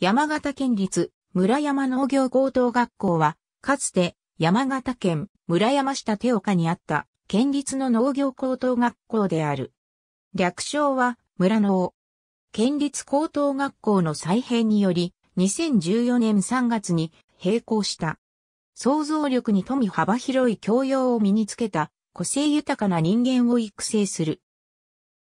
山形県立村山農業高等学校は、かつて山形県村山下手岡にあった県立の農業高等学校である。略称は村農。県立高等学校の再編により、2014年3月に閉校した。想像力に富み幅広い教養を身につけた個性豊かな人間を育成する。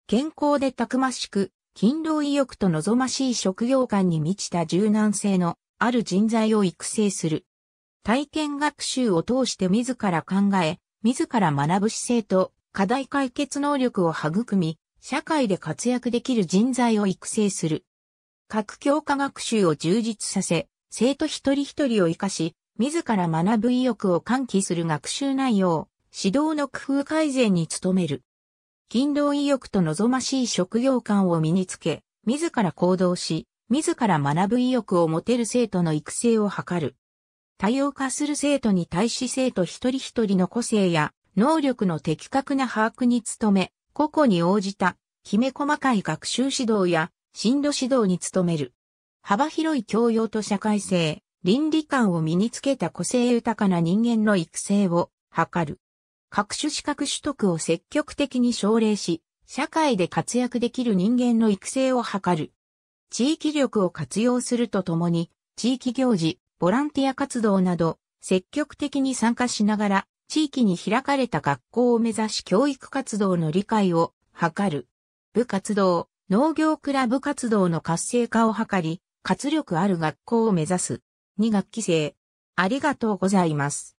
健康でたくましく勤労意欲と望ましい職業観に満ちた柔軟性のある人材を育成する。体験学習を通して自ら考え、自ら学ぶ姿勢と課題解決能力を育み、社会で活躍できる人材を育成する。各教科学習を充実させ、生徒一人一人を活かし、自ら学ぶ意欲を喚起する学習内容、指導の工夫改善に努める。勤労意欲と望ましい職業観を身につけ、自ら行動し、自ら学ぶ意欲を持てる生徒の育成を図る。多様化する生徒に対し生徒一人一人の個性や能力の的確な把握に努め、個々に応じた、きめ細かい学習指導や進路指導に努める。幅広い教養と社会性、倫理観を身につけた個性豊かな人間の育成を図る。各種資格取得を積極的に奨励し、社会で活躍できる人間の育成を図る。地域力を活用するとともに、地域行事、ボランティア活動など、積極的に参加しながら、地域に開かれた学校を目指し教育活動の理解を図る。部活動、農業クラブ活動の活性化を図り、活力ある学校を目指す。2学期生。ありがとうございます。